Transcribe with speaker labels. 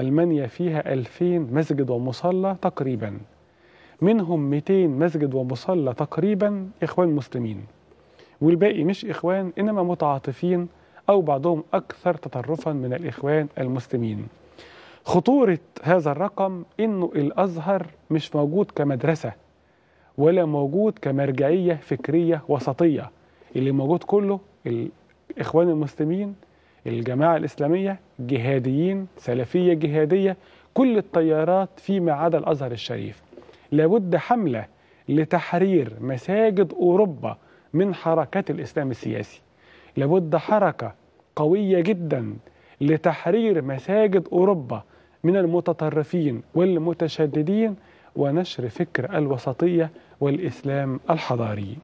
Speaker 1: ألمانيا فيها 2000 مسجد ومصلى تقريبا منهم 200 مسجد ومصلى تقريبا إخوان مسلمين والباقي مش إخوان إنما متعاطفين أو بعضهم أكثر تطرفا من الإخوان المسلمين خطورة هذا الرقم إنه الأزهر مش موجود كمدرسة ولا موجود كمرجعية فكرية وسطية اللي موجود كله الإخوان المسلمين الجماعة الإسلامية جهاديين سلفية جهادية كل التيارات فيما عدا الأزهر الشريف لابد حملة لتحرير مساجد أوروبا من حركات الإسلام السياسي لابد حركة قوية جدا لتحرير مساجد أوروبا من المتطرفين والمتشددين ونشر فكر الوسطية والإسلام الحضاري